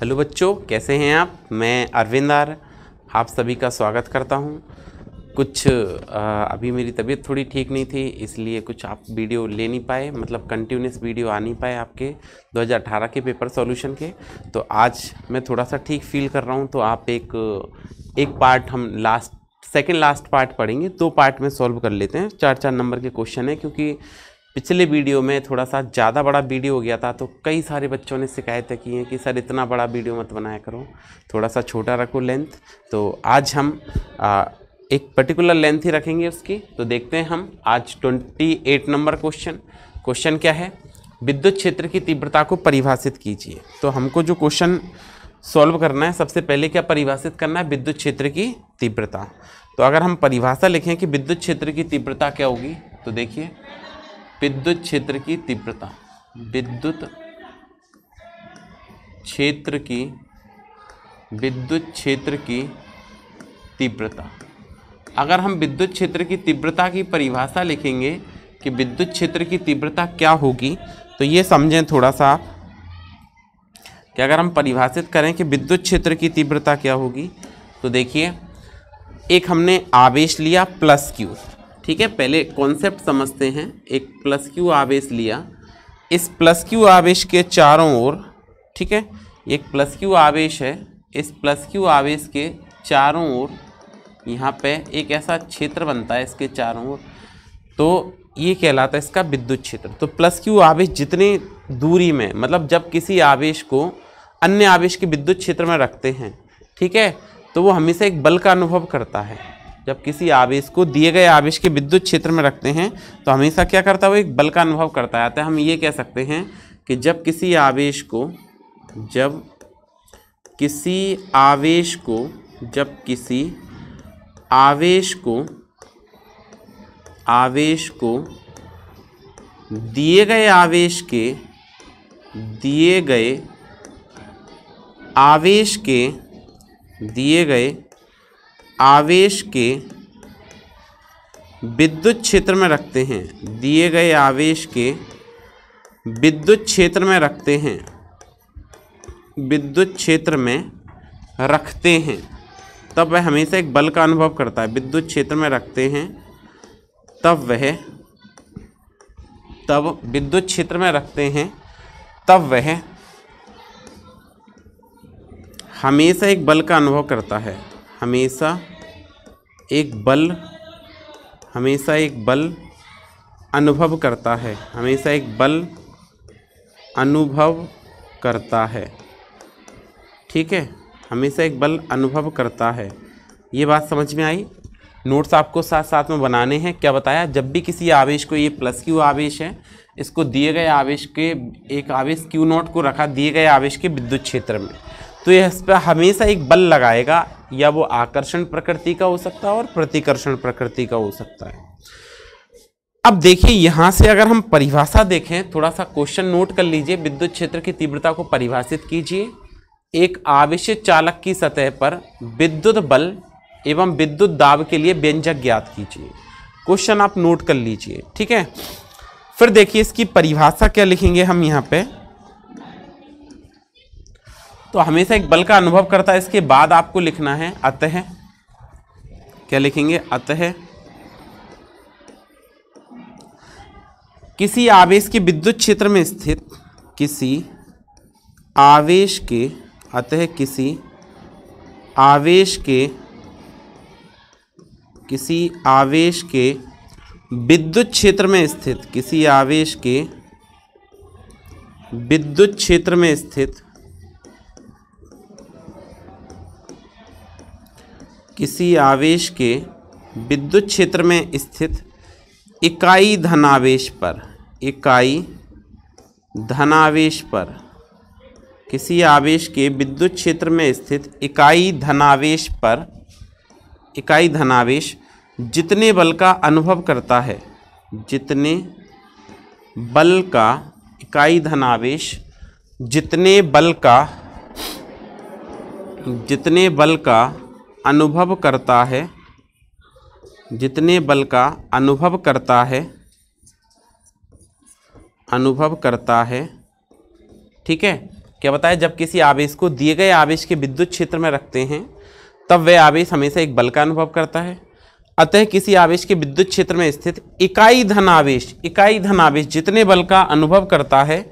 Hello बच्चों कैसे हैं आप मैं अरविंद आर आप सभी का स्वागत करता हूं कुछ आ, अभी मेरी तबीयत थोड़ी ठीक नहीं थी इसलिए कुछ आप वीडियो ले नहीं पाए मतलब कंटिन्यूस वीडियो आ नहीं पाए आपके 2018 के पेपर सॉल्यूशन के तो आज मैं थोड़ा सा ठीक फील कर रहा हूं तो आप एक एक पार्ट हम लास्ट सेकेंड लास्ट पार्ट पढ़ेंगे दो पार्ट में सॉल्व कर लेते हैं चार चार नंबर के क्वेश्चन हैं क्योंकि पिछले वीडियो में थोड़ा सा ज़्यादा बड़ा वीडियो हो गया था तो कई सारे बच्चों ने शिकायतें की हैं कि सर इतना बड़ा वीडियो मत बनाया करो थोड़ा सा छोटा रखो लेंथ तो आज हम आ, एक पर्टिकुलर लेंथ ही रखेंगे उसकी तो देखते हैं हम आज 28 नंबर क्वेश्चन क्वेश्चन क्या है विद्युत क्षेत्र की तीव्रता को परिभाषित कीजिए तो हमको जो क्वेश्चन सॉल्व करना है सबसे पहले क्या परिभाषित करना है विद्युत क्षेत्र की तीव्रता तो अगर हम परिभाषा लिखें कि विद्युत क्षेत्र की तीव्रता क्या होगी तो देखिए विद्युत क्षेत्र की तीव्रता विद्युत क्षेत्र की विद्युत क्षेत्र की तीव्रता अगर हम विद्युत क्षेत्र की तीव्रता की परिभाषा लिखेंगे कि विद्युत क्षेत्र की तीव्रता क्या होगी तो ये समझें थोड़ा सा कि अगर हम परिभाषित करें कि विद्युत क्षेत्र की तीव्रता क्या होगी तो देखिए एक हमने आवेश लिया प्लस क्यू ठीक है पहले कॉन्सेप्ट समझते हैं एक प्लस क्यू आवेश लिया इस प्लस क्यू आवेश के चारों ओर ठीक है एक प्लस क्यू आवेश है इस प्लस क्यू आवेश के चारों ओर यहाँ पे एक ऐसा क्षेत्र बनता है इसके चारों ओर तो ये कहलाता है इसका विद्युत क्षेत्र तो प्लस क्यू आवेश जितनी दूरी में मतलब जब किसी आवेश को अन्य आवेश के विद्युत क्षेत्र में रखते हैं ठीक है तो वो हमेशा एक बल का अनुभव करता है जब किसी आवेश को दिए गए आवेश के विद्युत क्षेत्र में रखते हैं तो हमेशा क्या करता है वो एक बल का अनुभव करता है हम ये कह सकते हैं कि जब किसी आवेश को जब किसी आवेश को जब किसी आवेश को आवेश को दिए गए आवेश के दिए गए आवेश के दिए गए आवेश के विद्युत क्षेत्र में रखते हैं दिए गए आवेश के विद्युत क्षेत्र में रखते हैं विद्युत क्षेत्र में रखते हैं तब वह हमेशा एक बल का अनुभव करता है विद्युत क्षेत्र में रखते हैं तब वह तब विद्युत क्षेत्र में रखते हैं तब वह हमेशा एक बल का अनुभव करता है हमेशा एक बल हमेशा एक बल अनुभव करता है हमेशा एक बल अनुभव करता है ठीक है हमेशा एक बल अनुभव करता है ये बात समझ में आई नोट्स आपको साथ साथ में बनाने हैं क्या बताया जब भी किसी आवेश को ये प्लस क्यू आवेश है इसको दिए गए आवेश के एक आवेश क्यू नोट को रखा दिए गए आवेश के विद्युत क्षेत्र में तो यह इस पर हमेशा एक बल लगाएगा या वो आकर्षण प्रकृति का हो सकता है और प्रतिकर्षण प्रकृति का हो सकता है अब देखिए यहाँ से अगर हम परिभाषा देखें थोड़ा सा क्वेश्चन नोट कर लीजिए विद्युत क्षेत्र की तीव्रता को परिभाषित कीजिए एक आवेश चालक की सतह पर विद्युत बल एवं विद्युत दाब के लिए व्यंजक ज्ञात कीजिए क्वेश्चन आप नोट कर लीजिए ठीक है फिर देखिए इसकी परिभाषा क्या लिखेंगे हम यहाँ पे तो हमेशा एक बल का अनुभव करता है इसके बाद आपको लिखना है अतः क्या लिखेंगे अतः किसी आवेश के विद्युत क्षेत्र में स्थित किसी आवेश के अतः किसी आवेश के किसी आवेश के विद्युत क्षेत्र में स्थित किसी आवेश के विद्युत क्षेत्र में स्थित किसी आवेश के विद्युत क्षेत्र में स्थित इकाई धनावेश पर इकाई धनावेश पर किसी आवेश के विद्युत क्षेत्र में स्थित इकाई धनावेश पर इकाई धनावेश जितने बल का अनुभव करता है जितने बल का इकाई धनावेश जितने बल का जितने बल का अनुभव करता है जितने बल का अनुभव करता है अनुभव करता है ठीक है क्या बताया जब किसी आवेश को दिए गए आवेश के विद्युत क्षेत्र में रखते हैं तब वह आवेश हमेशा एक बल का अनुभव करता है अतः किसी आवेश के विद्युत क्षेत्र में स्थित इकाई धन आवेश इकाई धन आवेश जितने बल का अनुभव करता है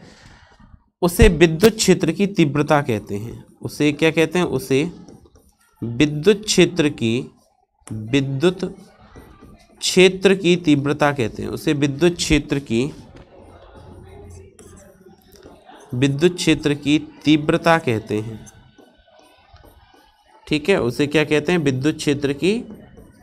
उसे विद्युत क्षेत्र की तीव्रता कहते हैं उसे क्या कहते हैं उसे विद्युत क्षेत्र की विद्युत क्षेत्र की तीव्रता कहते हैं उसे विद्युत क्षेत्र की विद्युत क्षेत्र की तीव्रता कहते हैं ठीक है उसे क्या कहते हैं विद्युत क्षेत्र की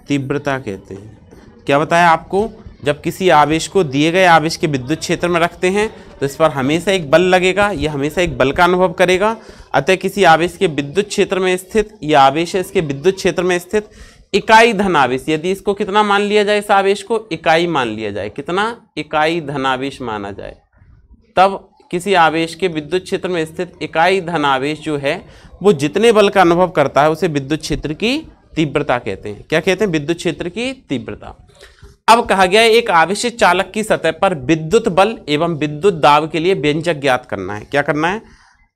तीव्रता कहते हैं क्या बताया आपको जब किसी आवेश को दिए गए आवेश के विद्युत क्षेत्र में रखते हैं तो इस पर हमेशा एक बल लगेगा यह हमेशा एक बल का अनुभव करेगा अतः किसी आवेश के विद्युत क्षेत्र में स्थित यह आवेश है इसके विद्युत क्षेत्र में स्थित इकाई धन आवेश यदि इसको कितना मान लिया जाए इस आवेश को इकाई मान लिया जाए कितना इकाई धनावेश माना जाए तब किसी आवेश के विद्युत क्षेत्र में स्थित इकाई धनावेश जो है वो जितने बल का अनुभव करता है उसे विद्युत क्षेत्र की तीव्रता कहते हैं क्या कहते हैं विद्युत क्षेत्र की तीव्रता अब कहा गया है एक आवेश चालक की सतह पर विद्युत बल एवं विद्युत दाब के लिए व्यंजक ज्ञात करना है क्या करना है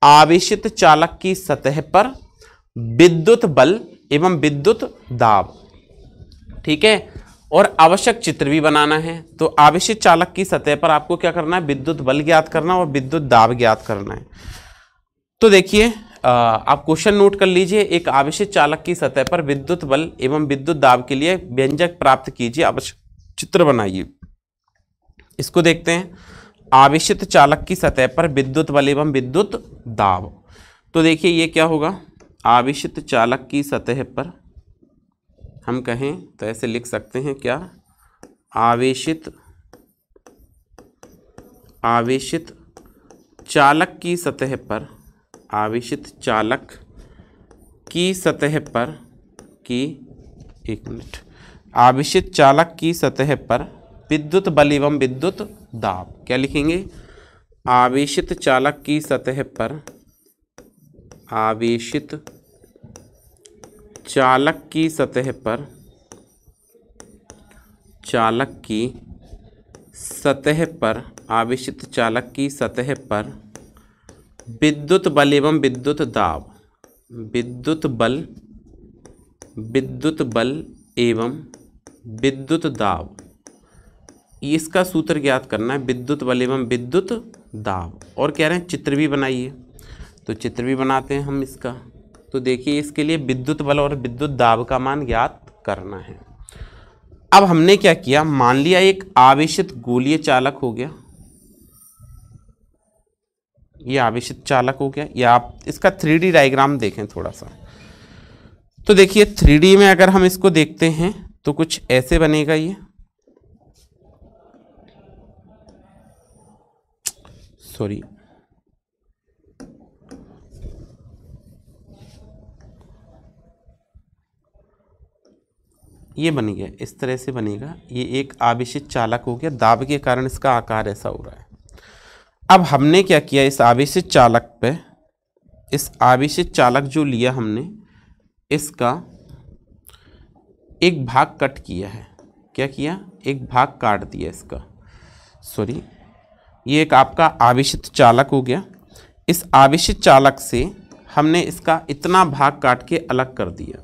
आवेश चालक की सतह पर विद्युत बल एवं विद्युत दाब ठीक है और आवश्यक चित्र भी बनाना है तो आवेश चालक की सतह पर आपको क्या करना है विद्युत बल ज्ञात करना और विद्युत दाब ज्ञात करना है तो देखिए आप क्वेश्चन नोट कर लीजिए एक आवेश चालक की सतह पर विद्युत बल एवं विद्युत दाब के लिए व्यंजक प्राप्त कीजिए आवश्यक चित्र बनाइए इसको देखते हैं आवेशित चालक की सतह पर विद्युत बल एवं विद्युत दाब तो देखिए ये क्या होगा आवेशित चालक की सतह पर हम कहें तो ऐसे लिख सकते हैं क्या आवेशित आवेशित चालक की सतह पर आवेशित चालक की सतह पर की एक मिनट आवेशित चालक की सतह पर विद्युत बल एवं विद्युत दाब क्या लिखेंगे आवेशित चालक की सतह पर आवेशित चालक की सतह पर चालक की सतह पर आवेशित चालक की सतह पर विद्युत बल एवं विद्युत दाब विद्युत बल विद्युत बल एवं विद्युत दाब इसका सूत्र ज्ञात करना है विद्युत बल एवं विद्युत दाब और कह रहे हैं चित्र भी बनाइए तो चित्र भी बनाते हैं हम इसका तो देखिए इसके लिए विद्युत बल और विद्युत दाब का मान ज्ञात करना है अब हमने क्या किया मान लिया एक आवेशित गोलीय चालक हो गया ये आवेशित चालक हो गया या आप इसका थ्री डायग्राम देखें थोड़ा सा तो देखिए थ्री में अगर हम इसको देखते हैं तो कुछ ऐसे बनेगा ये सॉरी ये बन गया इस तरह से बनेगा ये एक आवेशित चालक हो गया दाब के कारण इसका आकार ऐसा हो रहा है अब हमने क्या किया इस आवेशित चालक पे इस आवेशित चालक जो लिया हमने इसका एक भाग कट किया है क्या किया एक भाग काट दिया इसका सॉरी ये एक आपका आवेशित चालक हो गया इस आवेशित चालक से हमने इसका इतना भाग काट के अलग कर दिया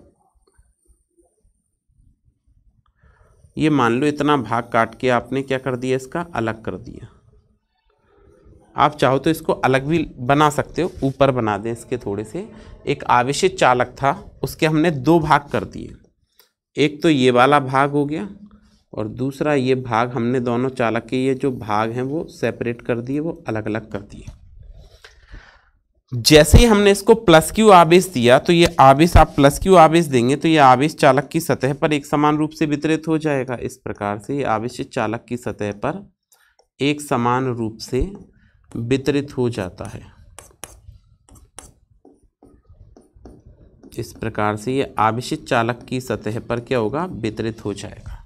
ये मान लो इतना भाग काट के आपने क्या कर दिया इसका अलग कर दिया आप चाहो तो इसको अलग भी बना सकते हो ऊपर बना दें इसके थोड़े से एक आवेशित चालक था उसके हमने दो भाग कर दिए एक तो ये वाला भाग हो गया और दूसरा ये भाग हमने दोनों चालक के ये जो भाग हैं वो सेपरेट कर दिए वो अलग अलग कर दिए जैसे ही हमने इसको प्लस क्यू आवेश दिया तो ये आवेश आप प्लस क्यू आवेश देंगे तो ये आवेश चालक की सतह पर एक समान रूप से वितरित हो जाएगा इस प्रकार से ये आवेश चालक की सतह पर एक समान रूप से वितरित हो जाता है इस प्रकार से ये आवेशित चालक की सतह पर क्या होगा वितरित हो जाएगा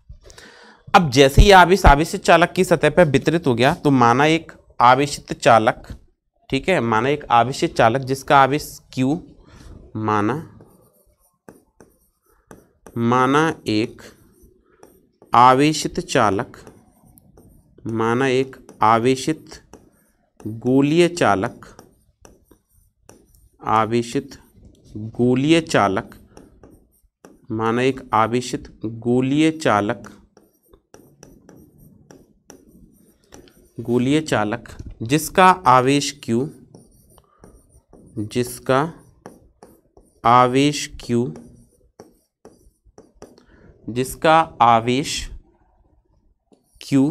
अब जैसे ही आवेश आवेशित चालक की सतह पर वितरित हो गया तो माना एक आवेशित चालक ठीक है माना एक आवेशित चालक जिसका आवेश क्यू माना माना एक आवेशित चालक माना एक आवेशित गोलीय चालक आवेशित गोलीय चालक माना एक आवेशित गोलीय चालक गोलीय चालक जिसका आवेश Q जिसका आवेश Q जिसका आवेश Q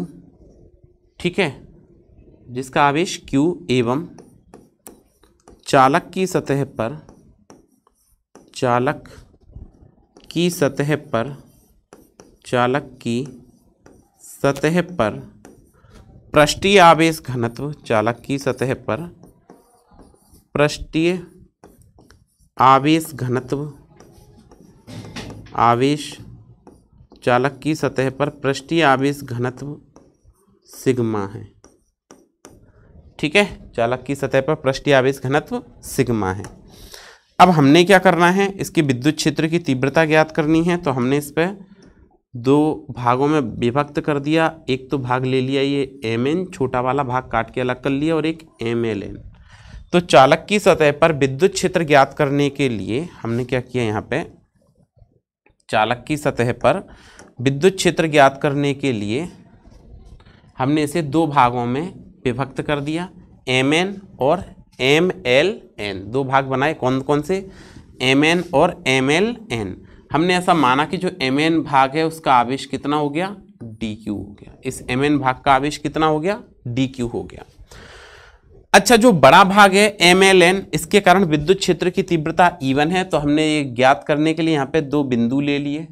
ठीक है जिसका आवेश Q एवं चालक की सतह पर चालक की सतह पर चालक की सतह पर पृष्ठीय आवेश घनत्व चालक की सतह पर पृष्ठीय आवेश घनत्व आवेश चालक की सतह पर पृष्ठीय आवेश घनत्व सिग्मा है ठीक है चालक की सतह पर पृष्ठीय आवेश घनत्व सिग्मा है अब हमने क्या करना है इसकी विद्युत क्षेत्र की तीव्रता ज्ञात करनी है तो हमने इस पर दो भागों में विभक्त कर दिया एक तो भाग ले लिया ये एम एन छोटा वाला भाग काट के अलग कर लिया और एक एम एल एन तो चालक की सतह पर विद्युत क्षेत्र ज्ञात करने के लिए हमने क्या किया यहाँ पे चालक की सतह पर विद्युत क्षेत्र ज्ञात करने के लिए हमने इसे दो भागों में विभक्त कर दिया एम एन और एम एल एन दो भाग बनाए कौन कौन से एम एन और एम एल एन हमने ऐसा माना कि जो एम एन भाग है उसका आवेश कितना हो गया डी क्यू हो गया इस एम एन भाग का आवेश कितना हो गया डी क्यू हो गया अच्छा जो बड़ा भाग है एम एल एन इसके कारण विद्युत क्षेत्र की तीव्रता ईवन है तो हमने ये ज्ञात करने के लिए यहाँ पे दो बिंदु ले लिए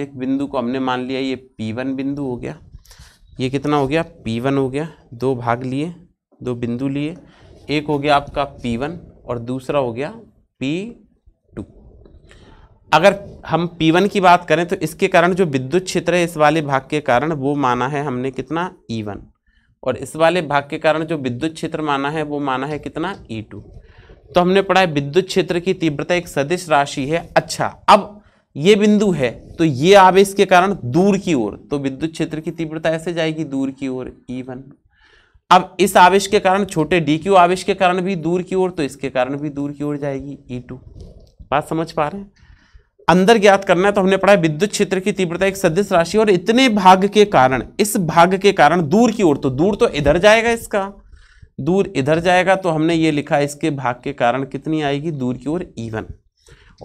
एक बिंदु को हमने मान लिया ये पी वन बिंदु हो गया ये कितना हो गया पी वन हो गया दो भाग लिए दो बिंदु लिए एक हो गया आपका P1 और दूसरा हो गया P2 अगर हम P1 की बात करें तो इसके कारण जो विद्युत क्षेत्र है इस वाले भाग के कारण वो माना है हमने कितना E1 और इस वाले भाग के कारण जो विद्युत क्षेत्र माना है वो माना है कितना E2 तो हमने पढ़ा है विद्युत क्षेत्र की तीव्रता एक सदिश राशि है अच्छा अब ये बिंदु है तो ये आवेश के कारण दूर की ओर तो विद्युत क्षेत्र की तीव्रता ऐसे जाएगी दूर की ओर ई e वन अब इस आवेश के कारण छोटे डी क्यू आवेश के कारण भी दूर की ओर तो इसके कारण भी दूर की ओर जाएगी ई टू बात समझ पा रहे हैं अंदर ज्ञात करना है तो हमने पढ़ा विद्युत क्षेत्र की तीव्रता एक सदिश राशि और इतने भाग के कारण इस भाग के कारण दूर की ओर तो दूर तो इधर जाएगा इसका दूर इधर जाएगा तो हमने ये लिखा इसके भाग के कारण कितनी आएगी दूर की ओर ईवन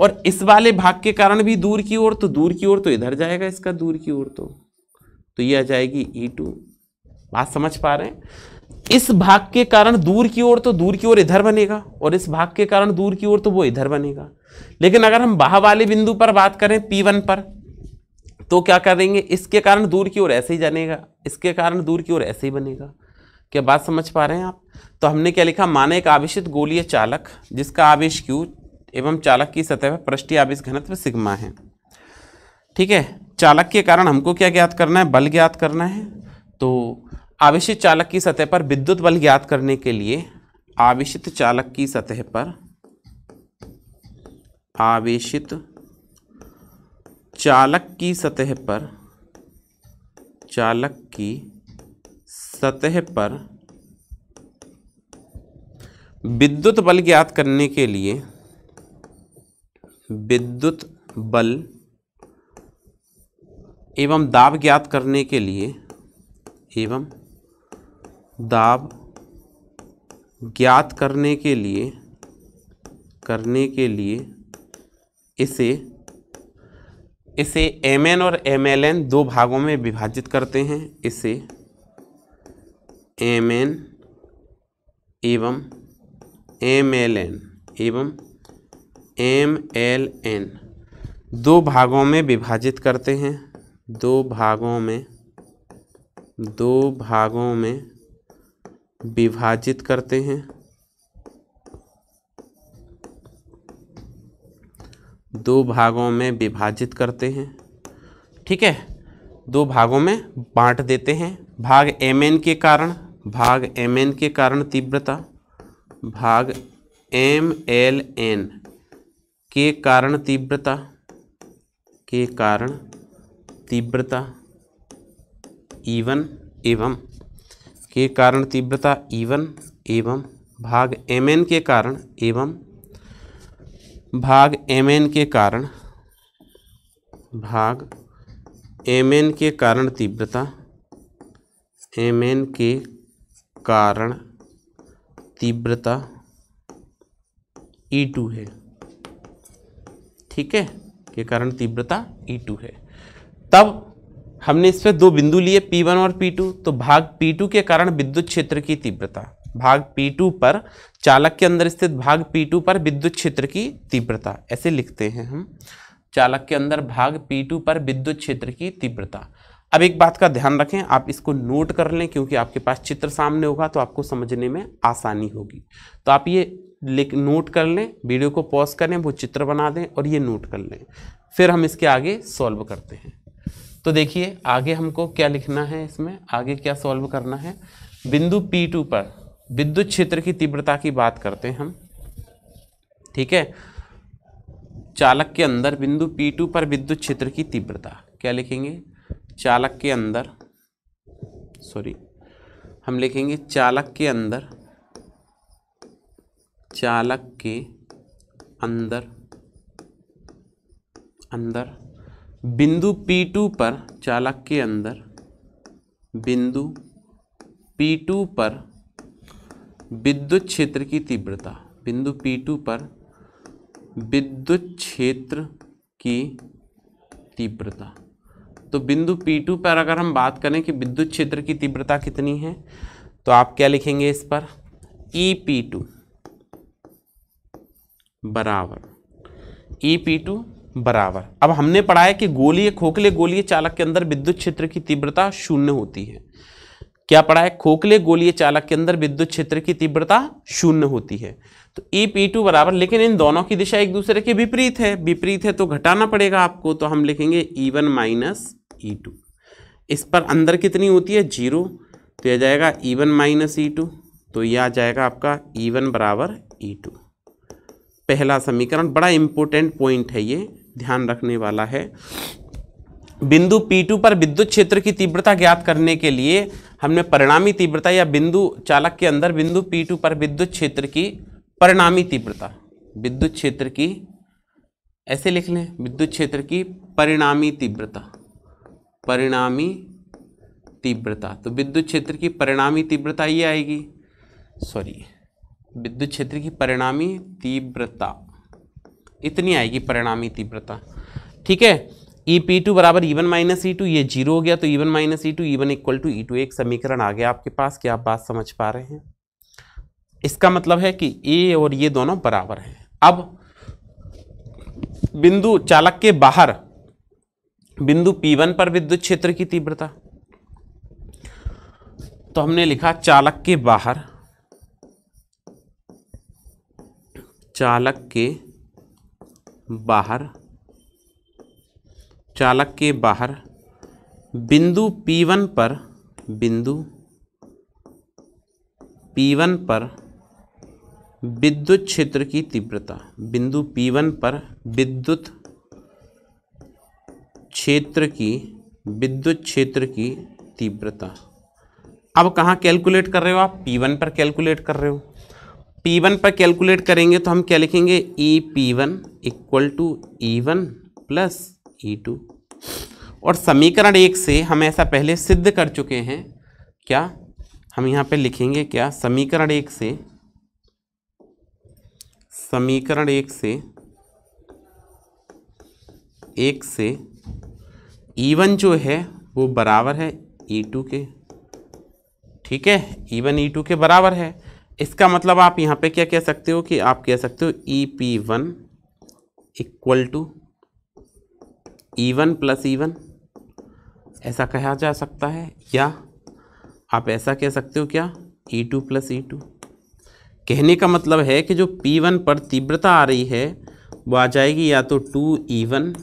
और इस वाले भाग के कारण भी दूर की ओर तो दूर की ओर तो इधर जाएगा इसका दूर की ओर तो तो ये आ जाएगी ई e टू बात समझ पा रहे हैं इस भाग के कारण दूर की ओर तो दूर की ओर इधर बनेगा और इस भाग के कारण दूर की ओर तो वो इधर बनेगा लेकिन अगर हम बाह वाले बिंदु पर बात करें वन पर तो क्या करेंगे इसके कारण दूर की ओर ऐसे ही जानेगा इसके कारण दूर की ओर ऐसे ही बनेगा क्या बात समझ पा रहे हैं आप तो हमने क्या लिखा माने एक आवेशित गोलीय चालक जिसका आवेश क्यू एवं चालक की सतह पर पृष्ठीय आवेश घनत्व सिग्मा है ठीक है चालक के कारण हमको क्या ज्ञात करना है बल ज्ञात करना है तो आवेशित चालक की सतह पर विद्युत बल ज्ञात करने के लिए आवेशित चालक की सतह पर आवेशित चालक की सतह पर चालक की सतह पर विद्युत बल ज्ञात करने के लिए विद्युत बल एवं दाब ज्ञात करने के लिए एवं दाब ज्ञात करने के लिए करने के लिए इसे इसे एम एन और एम एल एन दो भागों में विभाजित करते हैं इसे एम एन एवं एम एल एन एवं एम एल एन दो भागों में विभाजित करते हैं दो भागों में दो भागों में विभाजित करते हैं दो भागों में विभाजित करते हैं ठीक है दो भागों में बांट देते हैं भाग एम एन के कारण भाग एम एन के कारण तीव्रता भाग एम एल एन के कारण तीव्रता के कारण तीव्रता इवन एवं के कारण तीव्रता ईवन e एवं भाग एम एन के कारण एवं भाग एम एन के कारण भाग एम एन के कारण तीव्रता एम एन के कारण तीव्रता ई e टू है ठीक है के कारण तीव्रता ई e टू है तब हमने इस पर दो बिंदु लिए P1 और P2 तो भाग P2 के कारण विद्युत क्षेत्र की तीव्रता भाग P2 पर चालक के अंदर स्थित भाग P2 पर विद्युत क्षेत्र की तीव्रता ऐसे लिखते हैं हम चालक के अंदर भाग P2 पर विद्युत क्षेत्र की तीव्रता अब एक बात का ध्यान रखें आप इसको नोट कर लें क्योंकि आपके पास चित्र सामने होगा तो आपको समझने में आसानी होगी तो आप ये लिख नोट कर लें वीडियो को पॉज करें वो चित्र बना दें और ये नोट कर लें फिर हम इसके आगे सॉल्व करते हैं तो देखिए आगे हमको क्या लिखना है इसमें आगे क्या सॉल्व करना है बिंदु P2 पर विद्युत क्षेत्र की तीव्रता की बात करते हैं हम ठीक है चालक के अंदर बिंदु P2 पर विद्युत क्षेत्र की तीव्रता क्या लिखेंगे चालक के अंदर सॉरी हम लिखेंगे चालक के अंदर चालक के अंदर अंदर बिंदु P2 पर चालक के अंदर बिंदु P2 पर विद्युत क्षेत्र की तीव्रता बिंदु P2 पर विद्युत क्षेत्र की तीव्रता तो बिंदु P2 पर अगर हम बात करें कि विद्युत क्षेत्र की तीव्रता कितनी है तो आप क्या लिखेंगे इस पर ई पी टू बराबर ई पी टू बराबर अब हमने पढ़ा है कि गोलीय खोखले गोलीय चालक के अंदर विद्युत क्षेत्र की तीव्रता शून्य होती है क्या पढ़ा है खोखले गोलीय चालक के अंदर विद्युत क्षेत्र की तीव्रता शून्य होती है तो ई पी टू बराबर लेकिन इन दोनों की दिशा एक दूसरे के विपरीत है विपरीत है तो घटाना पड़ेगा आपको तो हम लिखेंगे E e one minus E two इस पर अंदर कितनी होती है जीरो तो यह जाएगा E e one minus E two तो यह आ जाएगा आपका ई e वन बराबर ई टू पहला समीकरण बड़ा इंपॉर्टेंट पॉइंट है ये ध्यान रखने वाला है बिंदु P2 पर विद्युत क्षेत्र की तीव्रता ज्ञात करने के लिए हमने परिणामी तीव्रता या बिंदु चालक के अंदर बिंदु P2 पर विद्युत क्षेत्र की परिणामी तीव्रता विद्युत क्षेत्र की ऐसे लिख लें विद्युत क्षेत्र की परिणामी तीव्रता परिणामी तीव्रता तो विद्युत क्षेत्र की परिणामी तीव्रता ये आएगी सॉरी विद्युत क्षेत्र की परिणामी तीव्रता इतनी आएगी परिणामी तीव्रता ठीक है ई पी टू बराबर ईवन माइनस ई टू ये जीरो हो गया तो E one minus E two E one equal to E two एक समीकरण आ गया आपके पास क्या आप बात समझ पा रहे हैं इसका मतलब है कि ए और ये दोनों बराबर हैं अब बिंदु चालक के बाहर बिंदु P1 पर विद्युत क्षेत्र की तीव्रता तो हमने लिखा चालक के बाहर चालक के बाहर चालक के बाहर बिंदु P1 पर बिंदु P1 पर विद्युत क्षेत्र की तीव्रता बिंदु P1 पर विद्युत क्षेत्र की विद्युत क्षेत्र की तीव्रता अब कहाँ कैलकुलेट कर रहे हो आप P1 पर कैलकुलेट कर रहे हो P1 वन पर कैलकुलेट करेंगे तो हम क्या लिखेंगे E P one equal to E one plus E two और समीकरण एक से हम ऐसा पहले सिद्ध कर चुके हैं क्या हम यहाँ पे लिखेंगे क्या समीकरण एक से समीकरण एक से एक से ई e वन जो है वो बराबर है ई e टू के ठीक है ई वन ई टू के बराबर है इसका मतलब आप यहाँ पे क्या कह सकते हो कि आप कह सकते हो E P one equal to E one plus E one ऐसा कहा जा सकता है या आप ऐसा कह सकते हो क्या E two plus E two कहने का मतलब है कि जो पी वन पर तीव्रता आ रही है वो आ जाएगी या तो टू ई वन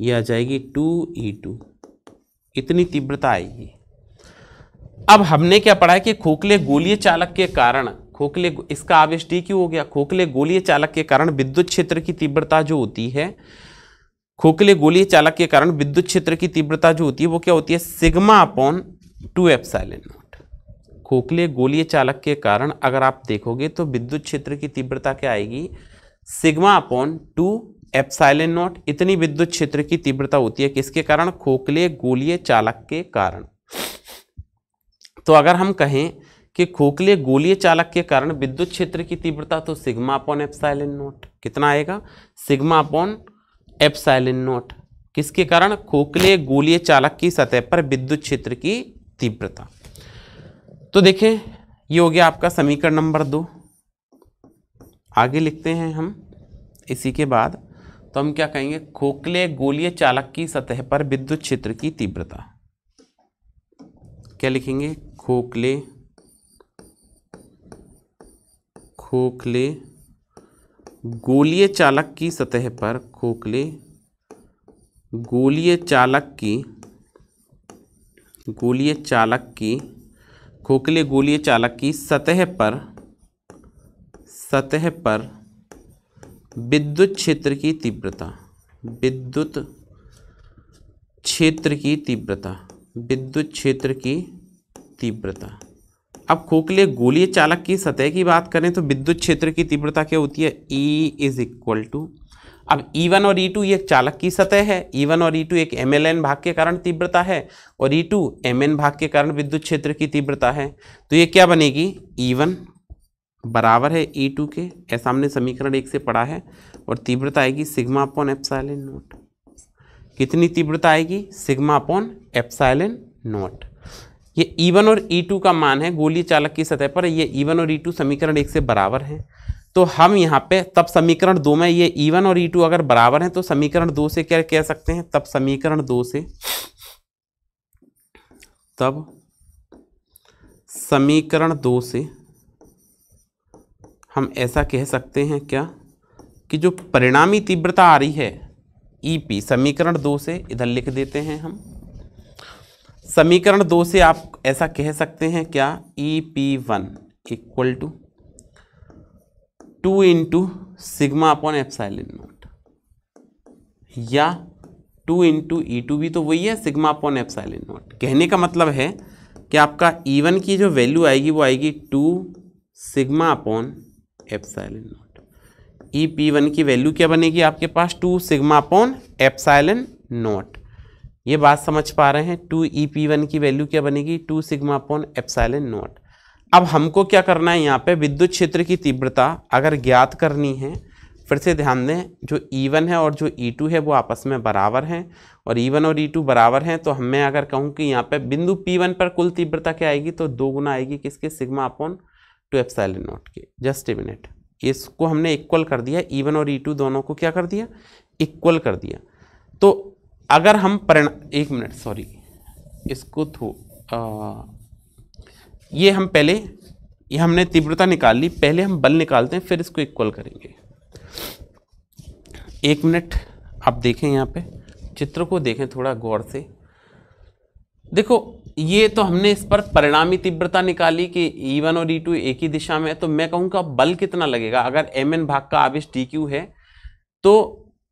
या आ जाएगी टू ई टू इतनी तीव्रता आएगी अब हमने क्या पढ़ा है कि खोखले गोलीय चालक के कारण खोखले इसका आवेश डी क्यू हो गया खोखले गोलीय चालक के कारण विद्युत क्षेत्र की तीव्रता जो होती है खोखले गोलीय चालक के कारण विद्युत क्षेत्र की तीव्रता जो होती है वो क्या होती है sigma upon two epsilon naught खोखले गोलीय चालक के कारण अगर आप देखोगे तो विद्युत क्षेत्र की तीव्रता क्या आएगी sigma upon two epsilon naught इतनी विद्युत क्षेत्र की तीव्रता होती है किसके कारण खोखले गोलीय चालक के कारण तो अगर हम कहें कि खोखले गोलीय चालक के कारण विद्युत क्षेत्र की तीव्रता तो सिग्मा अपॉन एप्साइलिन नोट कितना आएगा सिग्मा अपॉन एप्साइलिन नोट किसके कारण खोखले गोलीय चालक की सतह पर विद्युत क्षेत्र की तीव्रता तो देखें ये हो गया आपका समीकरण नंबर दो आगे लिखते हैं हम इसी के बाद तो हम क्या कहेंगे खोखले गोलीय चालक की सतह पर विद्युत क्षेत्र की तीव्रता क्या लिखेंगे खोखले खोखले गोलीय चालक की सतह पर खोखले गोलीय चालक की गोलीय चालक की खोखले गोलीय चालक की सतह पर सतह पर विद्युत क्षेत्र की तीव्रता विद्युत क्षेत्र की तीव्रता विद्युत क्षेत्र की तीव्रता अब खोखले गोलीय चालक की सतह की बात करें तो विद्युत क्षेत्र की तीव्रता क्या होती है E इज इक्वल टू अब E1 और E2 ये चालक की सतह है E1 और E2 एक एम भाग के कारण तीव्रता है और E2 एम भाग के कारण विद्युत क्षेत्र की तीव्रता है तो ये क्या बनेगी E1 बराबर है E2 के ऐसा हमने समीकरण एक से पढ़ा है और तीव्रता आएगी सिग्मा अपॉन एप्साइलन नोट कितनी तीव्रता आएगी सिग्मा अपॉन एप्साइलन नोट ये E1 और E2 का मान है गोली चालक की सतह पर ये E1 और E2 समीकरण एक से बराबर हैं तो हम यहाँ पे तब समीकरण दो में ये E1 और E2 अगर बराबर हैं तो समीकरण दो से क्या कह सकते हैं तब समीकरण दो से तब समीकरण दो से हम ऐसा कह सकते हैं क्या कि जो परिणामी तीव्रता आ रही है ई e पी समीकरण दो से इधर लिख देते हैं हम समीकरण दो से आप ऐसा कह सकते हैं क्या E P one equal to two into sigma upon epsilon naught या टू इंटू ई टू भी तो वही है सिग्मा अपॉन एप्साइलिन नोट कहने का मतलब है कि आपका ई e वन की जो वैल्यू आएगी वो आएगी two sigma upon epsilon naught E P one की वैल्यू क्या बनेगी आपके पास two sigma upon epsilon naught ये बात समझ पा रहे हैं टू ई पी वन की वैल्यू क्या बनेगी two sigma upon epsilon naught अब हमको क्या करना है यहाँ पे विद्युत क्षेत्र की तीव्रता अगर ज्ञात करनी है फिर से ध्यान दें जो E1 है और जो E2 है वो आपस में बराबर हैं और E1 और E2 बराबर हैं तो हमें अगर कहूँ कि यहाँ पे बिंदु P1 पर कुल तीव्रता क्या आएगी तो दो गुना आएगी किसके sigma upon two epsilon naught के जस्ट ए मिनट इसको हमने इक्वल कर दिया E1 और E2 दोनों को क्या कर दिया इक्वल कर दिया तो अगर हम परिणाम एक मिनट सॉरी इसको थो आ, ये हम पहले ये हमने तीव्रता निकाल ली पहले हम बल निकालते हैं फिर इसको इक्वल करेंगे एक मिनट आप देखें यहाँ पे चित्र को देखें थोड़ा गौर से देखो ये तो हमने इस पर परिणामी तीव्रता निकाली कि E1 और E2 एक ही दिशा में है तो मैं कहूँगा बल कितना लगेगा अगर एम एन भाग का आवेश डी क्यू है तो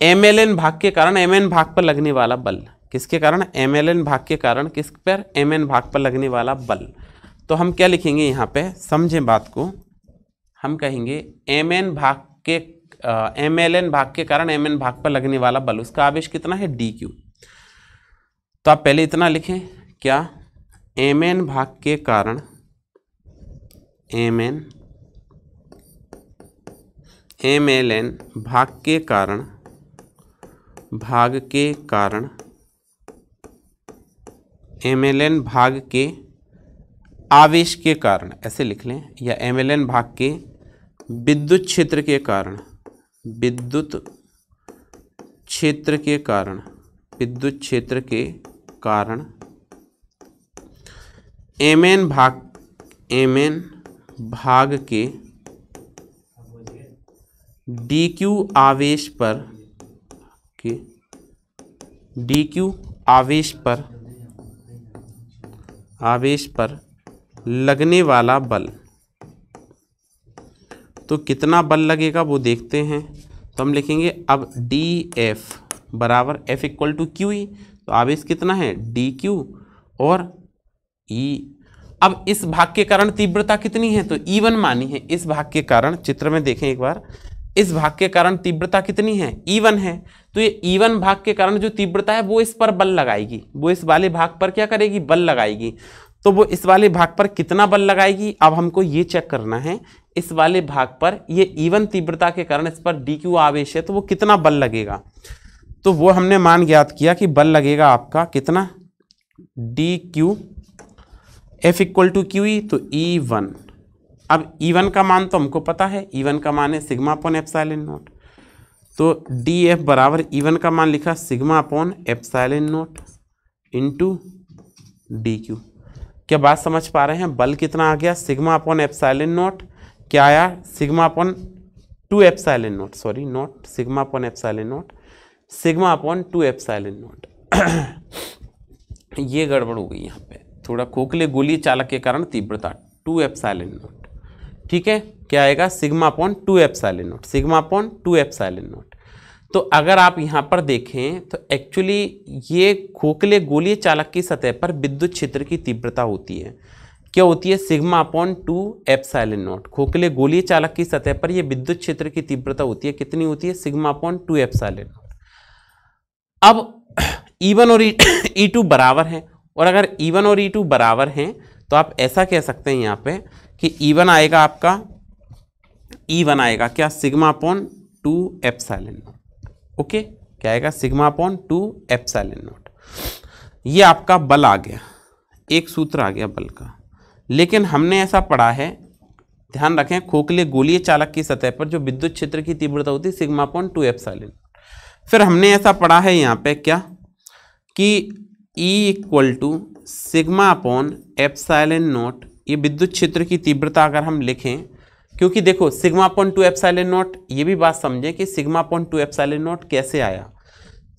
एम एल एन भाग के कारण एम एन भाग पर लगने वाला बल किसके कारण एम एल एन भाग के कारण किस पर एम एन भाग पर लगने वाला बल तो हम क्या लिखेंगे यहाँ पे समझें बात को हम कहेंगे एम एन भाग के एम एल एन भाग के कारण एम एन भाग पर लगने वाला बल उसका आवेश कितना है डी क्यू तो आप पहले इतना लिखें क्या एम एन भाग के कारण M N M L N भाग के कारण भाग के कारण एम भाग के आवेश के कारण ऐसे लिख लें या एम भाग के विद्युत क्षेत्र के कारण विद्युत क्षेत्र के कारण विद्युत क्षेत्र के कारण एम एन भाग एम एन भाग के डी क्यू आवेश पर कि डी क्यू आवेश पर आवेश पर लगने वाला बल तो कितना बल लगेगा वो देखते हैं तो हम लिखेंगे अब डी एफ बराबर F equal to Q E तो आवेश कितना है डी क्यू और ई e। अब इस भाग के कारण तीव्रता कितनी है तो ई e वन मानी है इस भाग के कारण चित्र में देखें एक बार इस भाग के कारण तीव्रता कितनी है ईवन e है तो ये ईवन e भाग के कारण जो तीव्रता है वो इस पर बल लगाएगी वो इस वाले भाग पर क्या करेगी बल लगाएगी तो वो इस वाले भाग पर कितना बल लगाएगी अब हमको ये चेक करना है इस वाले भाग पर ये ईवन e तीव्रता के कारण इस पर डी क्यू आवेश है तो वो कितना बल लगेगा तो वो हमने मान ज्ञात किया कि बल लगेगा आपका कितना D Q F equal to Q E तो ई वन अब ईवन e का मान तो हमको पता है ईवन e का मान है सिग्मा अपॉन एप्साइलिन नोट तो डी एफ बराबर ईवन e का मान लिखा sigma upon epsilon naught into D Q क्या बात समझ पा रहे हैं बल कितना आ गया सिग्मा अपॉन एप्साइलिन नोट क्या आया sigma upon two epsilon naught sorry naught sigma upon epsilon naught sigma upon two epsilon naught ये गड़बड़ हो गई यहाँ पे थोड़ा खोखले गोली चालक के कारण तीव्रता टू एप्साइलिन नोट ठीक है क्या आएगा sigma upon two epsilon naught sigma upon two epsilon naught तो अगर आप यहाँ पर देखें तो एक्चुअली ये खोखले गोलीय चालक की सतह पर विद्युत क्षेत्र की तीव्रता होती है क्या होती है sigma upon two epsilon naught खोखले गोलीय चालक की सतह पर यह विद्युत क्षेत्र की तीव्रता होती है कितनी होती है sigma upon two epsilon naught अब ईवन e और ई e टू e बराबर हैं और अगर ईवन और ई टू बराबर हैं तो आप ऐसा कह सकते हैं यहाँ पे कि ई e वन आएगा आपका ई e वन आएगा क्या sigma upon two epsilon naught okay क्या आएगा sigma upon two epsilon naught ये आपका बल आ गया एक सूत्र आ गया बल का लेकिन हमने ऐसा पढ़ा है ध्यान रखें खोखले गोलीय चालक की सतह पर जो विद्युत क्षेत्र की तीव्रता होती है सिग्मा पॉन टू एप्साइलिन फिर हमने ऐसा पढ़ा है यहाँ पे क्या कि E equal to sigma upon epsilon naught ये विद्युत क्षेत्र की तीव्रता अगर हम लिखें क्योंकि देखो sigma point two epsilon naught ये भी बात समझें कि sigma point two epsilon naught कैसे आया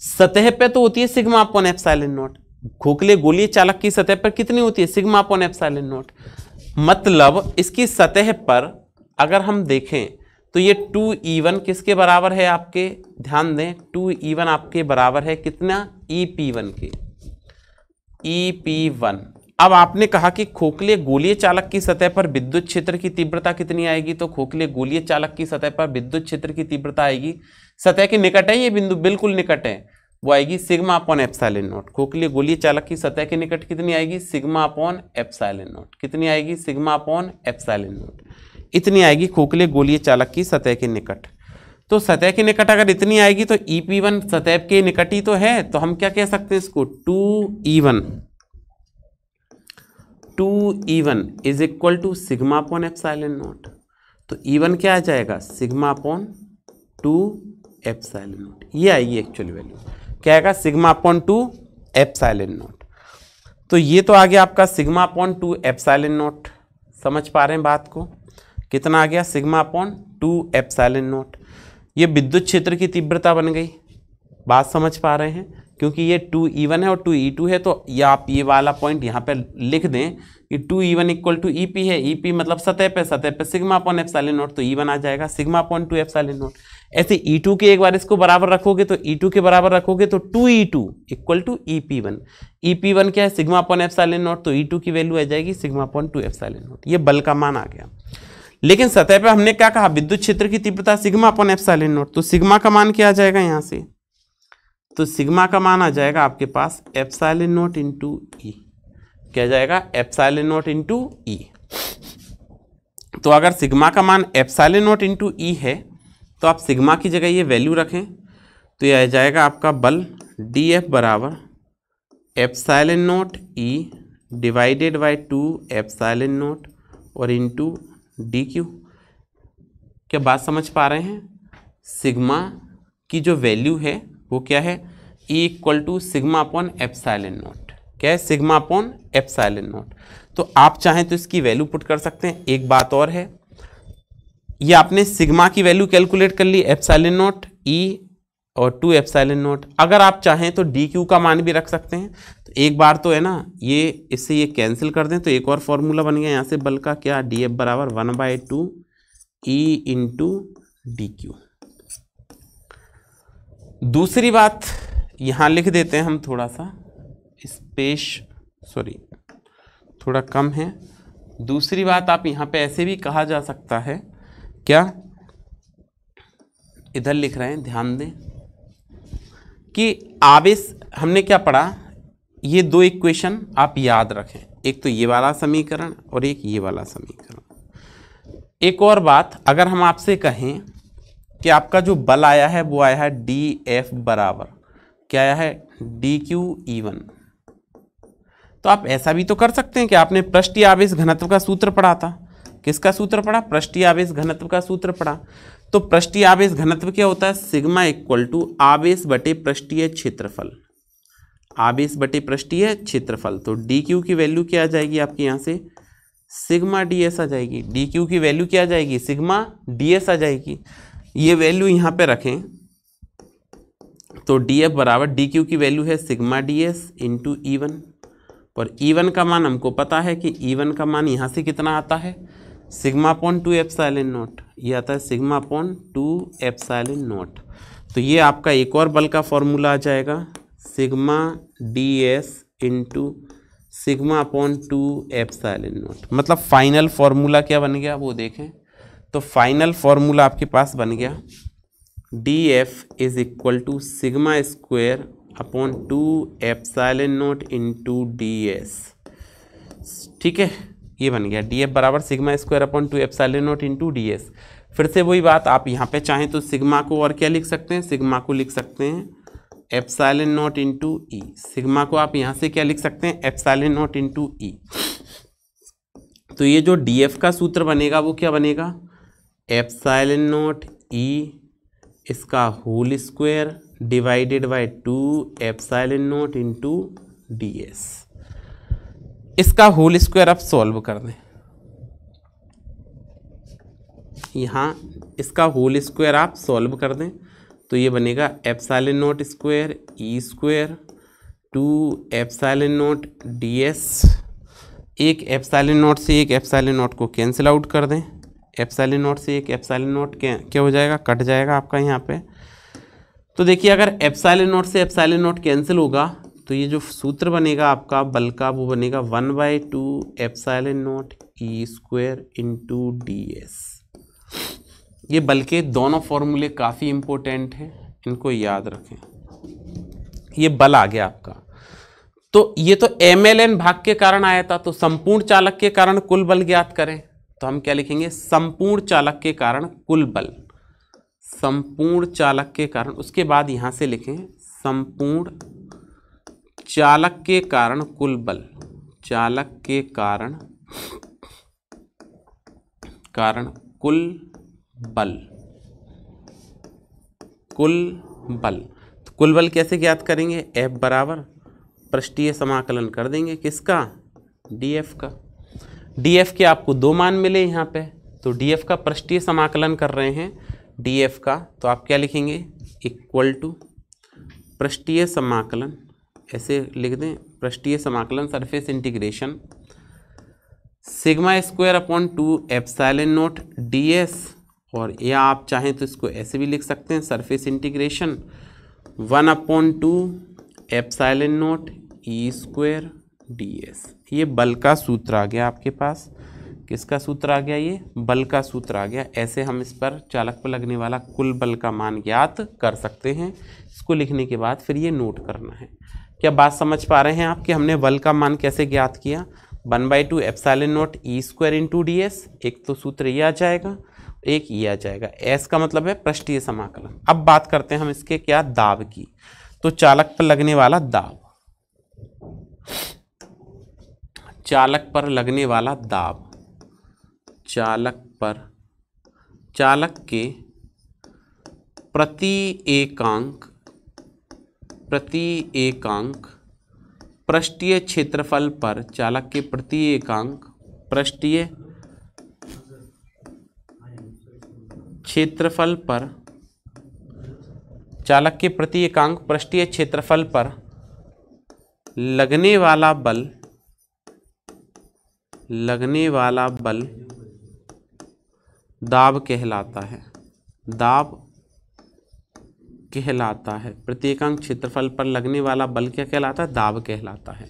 सतह पे तो होती है सिग्मा अपॉन एप्साइलन नॉट खोखले गोलीय चालक की सतह पर कितनी होती है सिग्मा अपॉन एप्साइलन नॉट मतलब इसकी सतह पर अगर हम देखें तो ये टू ई e वन किसके बराबर है आपके ध्यान दें टू ई e वन आपके बराबर है कितना ई e पी वन के ई पी वन अब आपने कहा कि खोखले गोलीय चालक की सतह पर विद्युत क्षेत्र की तीव्रता कितनी आएगी तो खोखले गोलीय चालक की सतह पर विद्युत क्षेत्र की तीव्रता आएगी सतह के निकट है ये बिंदु बिल्कुल निकट है वो आएगी सिग्मा अपॉन एप्साइलन नोट खोखले गोलीय चालक की सतह के निकट कितनी आएगी सिग्मा अपॉन एप्साइलन नोट कितनी आएगी सिग्मा अपॉन एप्साइलन नोट इतनी आएगी खोखले गोलीय चालक की सतह के निकट तो सतह के निकट अगर इतनी आएगी तो ई पी वन सतह के निकट ही तो है तो हम क्या कह सकते हैं इसको two E e one two E one is equal to sigma upon epsilon naught तो ईवन क्या आ जाएगा sigma upon two epsilon naught ये आएगी एक्चुअल वैल्यू क्या आएगा sigma upon two epsilon naught तो ये तो आ गया आपका sigma upon two epsilon naught समझ पा रहे हैं बात को कितना आ गया sigma upon two epsilon naught ये विद्युत क्षेत्र की तीव्रता बन गई बात समझ पा रहे हैं क्योंकि ये टू ई वन है और टू ई टू है तो ये आप ये वाला पॉइंट यहाँ पर लिख दें कि two E one equal to E P है ई पी मतलब सतह पे सतह पे sigma upon epsilon naught तो ई वन आ जाएगा sigma upon two epsilon naught ऐसे ई टू के एक बार इसको बराबर रखोगे तो ई टू के बराबर रखोगे तो two E two equal to E P one E P one क्या है sigma upon epsilon naught तो ई टू की वैल्यू आ जाएगी sigma upon two epsilon naught ये बल का मान आ गया लेकिन सतह पे हमने क्या कहा विद्युत क्षेत्र की तीव्रता sigma upon epsilon naught तो सिग्मा का मान क्या आ जाएगा यहाँ से तो सिग्मा का मान आ जाएगा आपके पास एप्साइल नोट इंटू ई क्या जाएगा एप्साइल नोट इंटू ई तो अगर सिग्मा का मान एप्साइल नोट इंटू ई है तो आप सिग्मा की जगह ये वैल्यू रखें तो यह आ जाएगा आपका बल डी एफ बराबर epsilon naught E divided by two epsilon naught और इंटू डी क्यू क्या बात समझ पा रहे हैं सिग्मा की जो वैल्यू है वो क्या है E equal to sigma upon epsilon naught क्या है सिग्मा अपॉन साइलेंट नोट तो आप चाहें तो इसकी वैल्यू पुट कर सकते हैं एक बात और है ये आपने सिग्मा की वैल्यू कैलकुलेट कर ली साइलेंट नोट ई और टू साइलेंट नोट अगर आप चाहें तो डी क्यू का मान भी रख सकते हैं तो एक बार तो है ना ये इससे ये कैंसिल कर दें तो एक और फॉर्मूला बन गया यहाँ से बल का क्या डी एफ बराबर one by two E into D Q दूसरी बात यहाँ लिख देते हैं हम थोड़ा सा स्पेस सॉरी थोड़ा कम है दूसरी बात आप यहाँ पे ऐसे भी कहा जा सकता है क्या इधर लिख रहे हैं ध्यान दें कि आवेश हमने क्या पढ़ा ये दो इक्वेशन आप याद रखें एक तो ये वाला समीकरण और एक ये वाला समीकरण एक और बात अगर हम आपसे कहें कि आपका जो बल आया है वो आया है डी एफ बराबर क्या आया है डी क्यू ई वन तो आप ऐसा भी तो कर सकते हैं कि आपने पृष्ठीय आवेश घनत्व का सूत्र पढ़ा था किसका सूत्र पढ़ा पृष्ठीय आवेश घनत्व का सूत्र पढ़ा तो पृष्ठीय आवेश घनत्व क्या होता है सिग्मा इक्वल टू आवेश बटे पृष्ठीय क्षेत्रफल आवेश बटे पृष्ठीय क्षेत्रफल तो डी क्यू की वैल्यू क्या आ जाएगी आपके यहाँ से सिग्मा डी एस आ जाएगी डी क्यू की वैल्यू क्या आ जाएगी सिग्मा डी एस आ जाएगी ये वैल्यू यहाँ पे रखें तो डी एफ बराबर डी क्यू की वैल्यू है sigma D S into E one और ई वन का मान हमको पता है कि ई वन का मान यहाँ से कितना आता है sigma upon two epsilon naught ये आता है sigma upon two epsilon naught तो ये आपका एक और बल का फॉर्मूला आ जाएगा sigma D S into sigma upon two epsilon naught मतलब फाइनल फॉर्मूला क्या बन गया वो देखें तो फाइनल फॉर्मूला आपके पास बन गया D F is equal to sigma square upon two F epsilon naught into D S ठीक है ये बन गया डी एफ बराबर sigma square upon two F epsilon naught into D S फिर से वही बात आप यहाँ पे चाहें तो सिग्मा को और क्या लिख सकते हैं सिग्मा को लिख सकते हैं F epsilon naught into E sigma को आप यहाँ से क्या लिख सकते हैं F epsilon naught into E तो ये जो डी एफ का सूत्र बनेगा वो क्या बनेगा एप्साइलन नोट ई इसका whole square divided by two epsilon naught into D S इसका होल स्क्वायर आप सॉल्व कर दें यहाँ इसका होल स्क्वायर आप सॉल्व कर दें तो ये बनेगा epsilon naught square E square two epsilon naught D S एक एप्साइलन नोट से एक एप्साइलन नोट को कैंसिल आउट कर दें एप्साइल नोट से एक एप्साइल नोट क्या क्या हो जाएगा कट जाएगा आपका यहाँ पे तो देखिए अगर एप्साइल नोट से एप्साइल नोट कैंसिल होगा तो ये जो सूत्र बनेगा आपका बल का वो बनेगा one by two epsilon naught E square into D S ये बल के दोनों फॉर्मूले काफ़ी इम्पोर्टेंट हैं इनको याद रखें ये बल आ गया आपका तो ये तो एम एल एन भाग के कारण आया था तो संपूर्ण चालक के कारण कुल बल ज्ञात करें तो हम क्या लिखेंगे संपूर्ण चालक के कारण कुल बल संपूर्ण चालक के कारण उसके बाद यहाँ से लिखें संपूर्ण चालक के कारण कुल बल चालक के कारण कारण कुल बल कुल बल तो कुल बल कैसे ज्ञात करेंगे एफ बराबर पृष्ठीय समाकलन कर देंगे किसका डी एफ का एफ के आपको दो मान मिले यहाँ पे तो एफ का पृष्ठीय समाकलन कर रहे हैं एफ का तो आप क्या लिखेंगे इक्वल टू पृष्ठीय समाकलन ऐसे लिख दें पृष्ठीय समाकलन surface integration sigma square upon two epsilon naught S और या आप चाहें तो इसको ऐसे भी लिख सकते हैं surface integration one upon two epsilon naught E square D S ये बल का सूत्र आ गया आपके पास किसका सूत्र आ गया ये बल का सूत्र आ गया ऐसे हम इस पर चालक पर लगने वाला कुल बल का मान ज्ञात कर सकते हैं इसको लिखने के बाद फिर ये नोट करना है क्या बात समझ पा रहे हैं आप कि हमने बल का मान कैसे ज्ञात किया one by two epsilon naught E square into D S एक तो सूत्र ये आ जाएगा एक ये आ जाएगा एस का मतलब है पृष्ठीय समाकलन अब बात करते हैं हम इसके क्या दाब की तो चालक पर लगने वाला दाब चालक पर लगने वाला दाब चालक पर चालक के प्रति एकांक प्रति एकांक पृष्ठीय क्षेत्रफल पर चालक के प्रति एकांक पृष्ठीय क्षेत्रफल पर चालक के प्रति एकांक पृष्ठीय क्षेत्रफल पर लगने वाला बल लगने वाला बल दाब कहलाता है दाब कहलाता है प्रत्येकांक क्षेत्रफल पर लगने वाला बल क्या कहलाता है दाब कहलाता है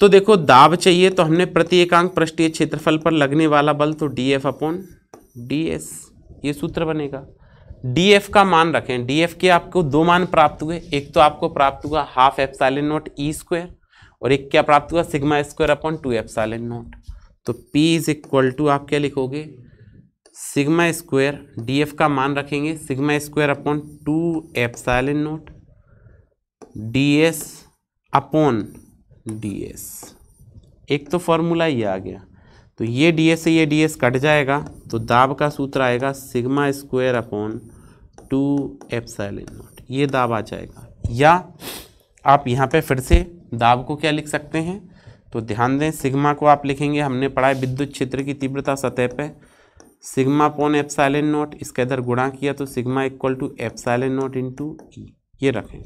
तो देखो दाब चाहिए तो हमने प्रत्येकांक पृष्ठीय क्षेत्रफल पर लगने वाला बल तो D F upon D S ये सूत्र बनेगा डी एफ का मान रखें डी एफ के आपको दो मान प्राप्त हुए एक तो आपको प्राप्त हुआ half epsilon naught E square और एक क्या प्राप्त हुआ sigma square upon two epsilon naught तो P इज इक्वल टू आप क्या लिखोगे सिग्मा स्क्वायर डी एफ का मान रखेंगे sigma square upon two epsilon naught D S upon D S एक तो फॉर्मूला ये आ गया तो ये डी एस से ये डी एस कट जाएगा तो दाब का सूत्र आएगा sigma square upon two epsilon naught ये दाब आ जाएगा या आप यहाँ पे फिर से दाब को क्या लिख सकते हैं तो ध्यान दें सिग्मा को आप लिखेंगे हमने पढ़ा है विद्युत क्षेत्र की तीव्रता सतह पर सिग्मा पोन एप्साइलन नोट इसके अंदर गुणा किया तो sigma equal to epsilon naught two E ये रखें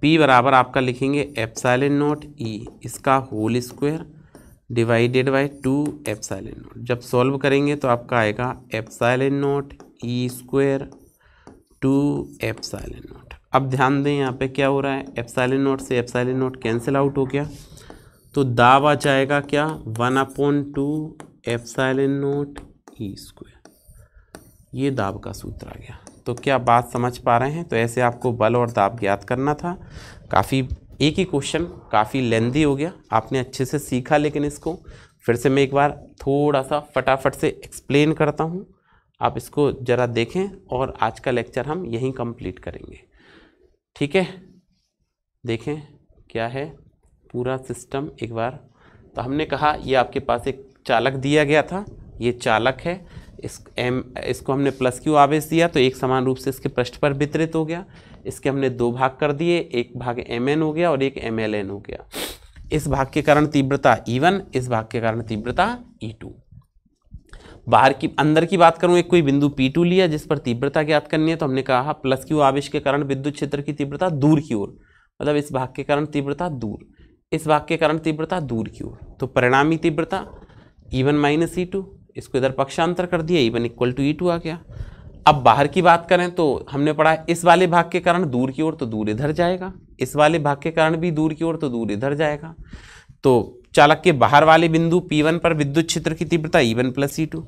पी बराबर आपका लिखेंगे एप्साइलन नोट ई इसका whole square divided by two epsilon naught जब सॉल्व करेंगे तो आपका आएगा epsilon naught E square two epsilon naught अब ध्यान दें यहाँ पे क्या हो रहा है एप्साइलिन नोट से एप्साइलिन नोट कैंसिल आउट हो गया तो दाब आ जाएगा क्या one upon two epsilon naught E square ये दाब का सूत्र आ गया तो क्या बात समझ पा रहे हैं तो ऐसे आपको बल और दाब ज्ञात करना था काफ़ी एक ही क्वेश्चन काफ़ी लेंदी हो गया आपने अच्छे से सीखा लेकिन इसको फिर से मैं एक बार थोड़ा सा फटाफट से एक्सप्लेन करता हूँ आप इसको ज़रा देखें और आज का लेक्चर हम यहीं कंप्लीट करेंगे ठीक है देखें क्या है पूरा सिस्टम एक बार तो हमने कहा ये आपके पास एक चालक दिया गया था ये चालक है इस एम इसको हमने प्लस क्यू आवेश दिया तो एक समान रूप से इसके पृष्ठ पर वितरित हो गया इसके हमने दो भाग कर दिए एक भाग एम हो गया और एक एम हो गया इस भाग के कारण तीव्रता वन e इस भाग के कारण तीव्रता टू e बाहर की अंदर की बात करूँ एक कोई बिंदु पी टू लिया जिस पर तीव्रता ज्ञात करनी है तो हमने कहा हाँ, प्लस क्यू आवेश के कारण विद्युत क्षेत्र की तीव्रता दूर की ओर मतलब इस भाग के कारण तीव्रता दूर इस भाग के कारण तीव्रता दूर की ओर तो परिणामी तीव्रता E one minus E two इसको इधर पक्षांतर कर दिया E one equal to E two आ गया अब बाहर की बात करें तो हमने पढ़ा इस वाले भाग के कारण दूर की ओर तो दूर इधर जाएगा इस वाले भाग के कारण भी दूर की ओर तो दूर इधर जाएगा तो चालक के बाहर वाले बिंदु P1 पर विद्युत क्षेत्र की तीव्रता E1 one plus E to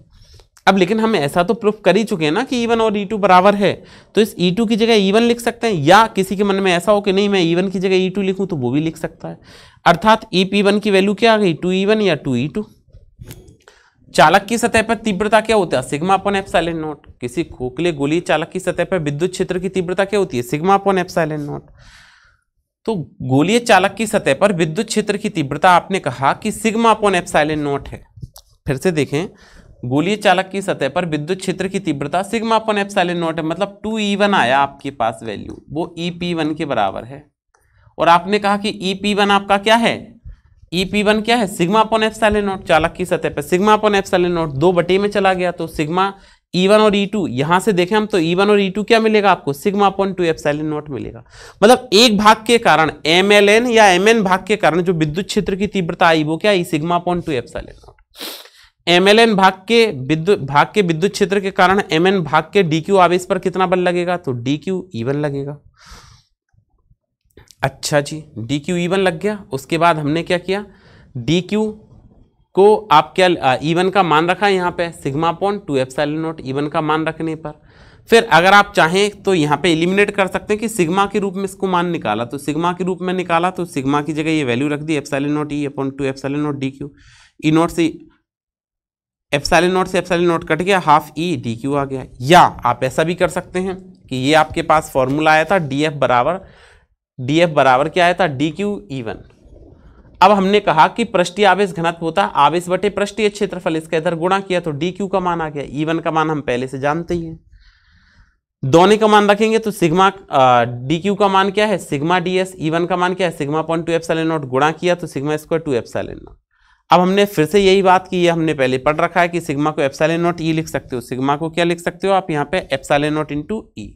अब लेकिन हम ऐसा तो प्रूफ कर ही चुके हैं ना कि ईवन e और ई e टू बराबर है तो इस ई e टू की जगह ईवन लिख सकते हैं या किसी के मन में ऐसा हो कि नहीं मैं ईवन की जगह ई टू लिखूँ तो वो भी लिख सकता है अर्थात ई पी वन की वैल्यू क्या आ गई टू ई वन या टू ई टू चालक की सतह पर तीव्रता क्या होता है सिग्मा अपॉन एप्साइलेंट नोट किसी खोखले गोली चालक की सतह पर विद्युत क्षेत्र की तीव्रता क्या होती है सिग्मा अपॉन एप्साइलेंट नोट तो गोलीय चालक की सतह पर विद्युत क्षेत्र की तीव्रता आपने कहा कि सिग्मा अपॉन एप्साइलेंट नोट है फिर से देखें गोलीय चालक की सतह पर विद्युत क्षेत्र की तीव्रता सिग्मा अपन एप्साइलन नोट है मतलब टू ई e वन आया आपके पास वैल्यू वो ई e पी वन के बराबर है और आपने कहा कि ई e पी वन आपका क्या है ई पी वन क्या है सिग्मा अपन एप्साइलन नोट चालक की सतह पर सिग्मा अपन एप्साइलन नोट दो बटे में चला गया तो सिग्मा ई वन और ई टू यहाँ से देखें हम तो ई वन और ई टू क्या मिलेगा आपको sigma upon two epsilon naught मिलेगा मतलब एक भाग के कारण एम एल एन या एम एन भाग के कारण जो विद्युत क्षेत्र की तीव्रता आई वो क्या आई sigma upon two epsilon naught M L N भाग के विद्युत भाग के विद्युत क्षेत्र के कारण एम एन भाग के डी क्यू आवेश पर कितना बल लगेगा तो डी क्यू ईवन e लगेगा अच्छा जी डी क्यू ईवन e लग गया उसके बाद हमने क्या किया डी क्यू को आप क्या ईवन e का मान रखा है यहाँ पे sigma upon two F naught E one का मान रखने पर फिर अगर आप चाहें तो यहाँ पे एलिमिनेट कर सकते हैं कि सिग्मा के रूप में इसको मान निकाला तो सिग्मा के रूप में निकाला तो सिग्मा की जगह ये वैल्यू रख दी epsilon naught E upon two epsilon naught D Q E naught से एफसाइल नोट से एफसाइल नोट कट गया हाफ ई डी क्यू आ गया या आप ऐसा भी कर सकते हैं कि ये आपके पास फॉर्मूला आया था डी एफ बराबर डी एफ बराबर क्या आया था डी क्यू ई वन अब हमने कहा कि पृष्ठीय आवेश घनत्व होता है आवेश बटे पृष्ठीय क्षेत्रफल इसके इधर गुणा किया तो डी क्यू का मान आ गया ई e वन का मान हम पहले से जानते ही हैं दोनों का मान रखेंगे तो सिग्मा डी क्यू का मान क्या है sigma D S E one का मान क्या है sigma point two F naught गुणा किया तो sigma square two F naught अब हमने फिर से यही बात की है हमने पहले पढ़ रखा है कि सिग्मा को एप्साले नॉट ई लिख सकते हो सिग्मा को क्या लिख सकते हो आप यहाँ पे एप्साले नॉट इंटू ई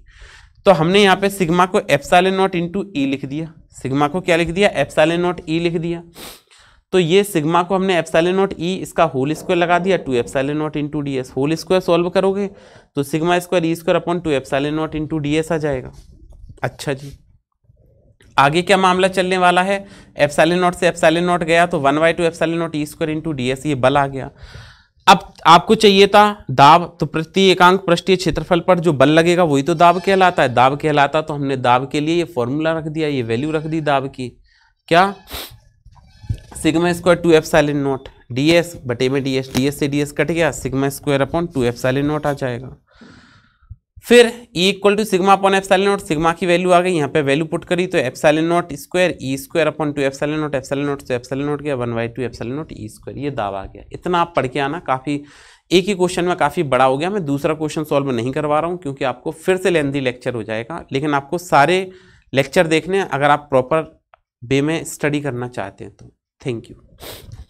तो हमने यहाँ पे सिग्मा को एप्साले नॉट इंटू ई लिख दिया सिग्मा को क्या लिख दिया एप्साले नॉट ई लिख दिया तो ये सिग्मा को हमने एप्साले नॉट ई इसका होल स्क्वायर लगा दिया two epsilon naught into D S whole square solve करोगे तो sigma square E square upon two epsilon naught into D S आ जाएगा अच्छा जी आगे क्या मामला चलने वाला है एफसेलिन नॉट से एफसेलिन नॉट गया तो one by two epsilon naught E square into D S ये बल आ गया अब आपको चाहिए था दाब तो प्रति एकांक पृष्ठीय क्षेत्रफल पर जो बल लगेगा वही तो दाब कहलाता है दाब कहलाता तो हमने दाब के लिए ये फॉर्मूला रख दिया ये वैल्यू रख दी दाब की क्या sigma square two epsilon naught D S बटे में डी एस डी एस से डी एस कट गया sigma square upon two epsilon naught आ जाएगा फिर E equal to sigma upon F naught sigma की वैल्यू आ गई यहाँ पे वैल्यू पुट करी तो F naught square E square upon two F naught F naught तो एफ नोट गया one by two F note E square ये दावा आ गया इतना आप पढ़ के आना काफ़ी एक ही क्वेश्चन में काफ़ी बड़ा हो गया मैं दूसरा क्वेश्चन सॉल्व नहीं करवा रहा हूँ क्योंकि आपको फिर से लेंदी लेक्चर हो जाएगा लेकिन आपको सारे लेक्चर देखने अगर आप प्रॉपर वे में स्टडी करना चाहते हैं तो थैंक यू